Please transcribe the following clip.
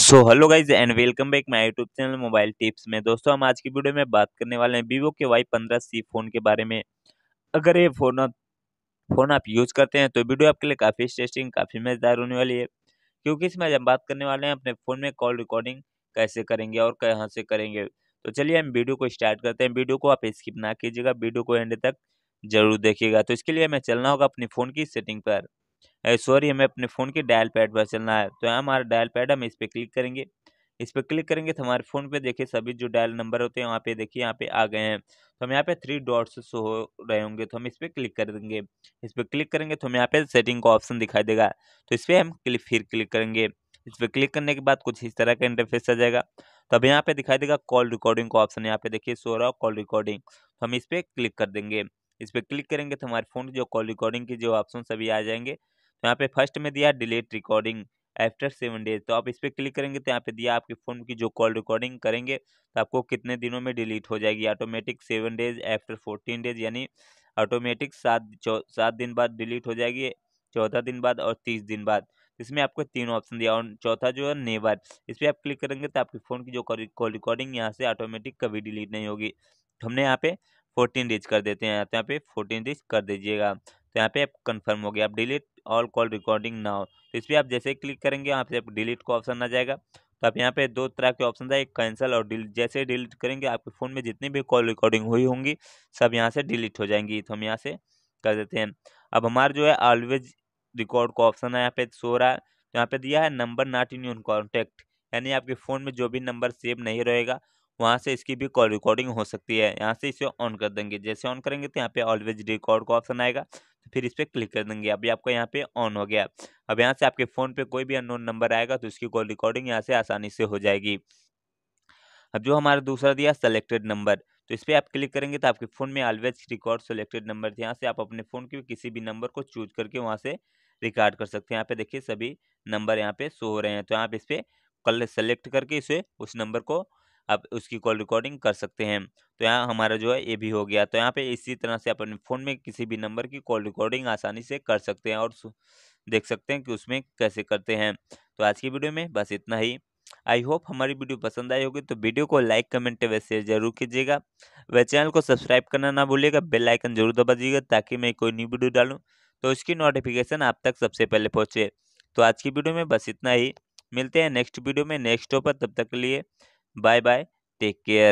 So hello guys and welcome back my YouTube channel mobile tips में दोस्तों हम आज की वीडियो में बात करने वाले हैं वीवो के वाई पंद्रह सी फ़ोन के बारे में अगर ये फ़ोन आप फ़ोन आप यूज़ करते हैं तो वीडियो आपके लिए काफ़ी इंटरेस्टिंग काफ़ी मज़ेदार होने वाली है क्योंकि इसमें हम बात करने वाले हैं अपने फ़ोन में कॉल रिकॉर्डिंग कैसे करेंगे और कहाँ से करेंगे तो चलिए हम वीडियो को स्टार्ट करते हैं वीडियो को आप स्किप ना कीजिएगा वीडियो को एंड तक जरूर देखिएगा तो इसके लिए हमें चलना होगा अपने फ़ोन की सेटिंग पर सॉरी हमें अपने फ़ोन के डायल पैड पर चलना है तो हमारा डायल पैड हम इस पर क्लिक करेंगे इस पर क्लिक करेंगे तो हमारे फ़ोन पे देखिए सभी जो डायल नंबर होते हैं वहाँ पे देखिए यहाँ पे आ गए हैं तो हम यहाँ पे थ्री डॉट्स शो हो रहे होंगे तो हम इस पर क्लिक कर देंगे इस पर क्लिक करेंगे तो हम यहाँ पे सेटिंग का ऑप्शन दिखाई देगा तो इस पर हम क्लिक फिर क्लिक करेंगे इस पर क्लिक करने के बाद कुछ इस तरह का इंटरफेस आ जाएगा तो अब यहाँ पे दिखाई देगा कॉल रिकॉर्डिंग का ऑप्शन यहाँ पे देखिए सो रहा कॉल रिकॉर्डिंग तो हम इस पर क्लिक कर देंगे इस पर क्लिक करेंगे तो हमारे फ़ोन जो कॉल रिकॉर्डिंग के जो ऑप्शन सभी आ जाएंगे तो यहाँ पे फर्स्ट में दिया delete recording after seven days तो आप इस पर क्लिक करेंगे तो यहाँ पे दिया आपके फ़ोन की जो कॉल रिकॉर्डिंग करेंगे तो आपको कितने दिनों में डिलीट हो जाएगी automatic seven days after fourteen days यानी ऑटोमेटिक सात सात दिन बाद डिलीट हो जाएगी चौदह दिन बाद और तीस दिन बाद इसमें आपको तीन ऑप्शन दिया और चौथा जो है नेवर इस पर आप क्लिक करेंगे तो आपके फ़ोन की जो कॉल रिकॉर्डिंग यहाँ से ऑटोमेटिक कभी डिलीट नहीं होगी तो हमने यहाँ पे फोर्टीन डेज कर देते हैं तो यहाँ पे फोर्टीन डेज कर दीजिएगा तो यहाँ पे आप कंफर्म हो गया आप delete all call recording now तो इस पर आप जैसे क्लिक करेंगे यहाँ पे डिलीट का ऑप्शन आ जाएगा तो आप यहाँ पे दो तरह के ऑप्शन है एक कैंसिल और डिलीट जैसे डिलीट करेंगे आपके फ़ोन में जितनी भी कॉल रिकॉर्डिंग हुई होंगी सब यहाँ से डिलीट हो जाएंगी तो हम यहाँ से कर देते हैं अब हमारा जो है ऑलवेज रिकॉर्ड का ऑप्शन है यहाँ पे सो रहा है तो यहाँ पे दिया है नंबर नॉट इन यून कॉन्टैक्ट यानी आपके फ़ोन में जो भी नंबर सेव नहीं रहेगा वहाँ से इसकी भी कॉल रिकॉर्डिंग हो सकती है यहाँ से इसे ऑन कर देंगे जैसे ऑन करेंगे तो यहाँ पे ऑलवेज रिकॉर्ड का ऑप्शन आएगा फिर इस पर क्लिक कर देंगे अभी आपका यहाँ पे ऑन हो गया अब यहाँ से आपके फ़ोन पे कोई भी अननोन नंबर आएगा तो उसकी कॉल रिकॉर्डिंग यहाँ से आसानी से हो जाएगी अब जो हमारा दूसरा दिया सेलेक्टेड नंबर तो इस पर आप क्लिक करेंगे तो आपके फ़ोन में ऑलवेज रिकॉर्ड सेलेक्टेड नंबर यहाँ से आप अपने फ़ोन के किसी भी नंबर को चूज करके वहाँ से रिकॉर्ड कर सकते हैं यहाँ पे देखिए सभी नंबर यहाँ पे शो हो रहे हैं तो आप इस पर कल सेलेक्ट करके इसे उस नंबर को आप उसकी कॉल रिकॉर्डिंग कर सकते हैं तो यहाँ हमारा जो है ये भी हो गया तो यहाँ पे इसी तरह से अपने फ़ोन में किसी भी नंबर की कॉल रिकॉर्डिंग आसानी से कर सकते हैं और देख सकते हैं कि उसमें कैसे करते हैं तो आज की वीडियो में बस इतना ही आई होप हमारी वीडियो पसंद आई होगी तो वीडियो को लाइक कमेंट व शेयर जरूर कीजिएगा वह चैनल को सब्सक्राइब करना ना भूलिएगा बेल आइकन जरूर दबा दीजिएगा ताकि मैं कोई न्यू वीडियो डालूँ तो उसकी नोटिफिकेशन आप तक सबसे पहले पहुँचे तो आज की वीडियो में बस इतना ही मिलते हैं नेक्स्ट वीडियो में नेक्स्ट टॉप तब तक के लिए Bye bye. Take care.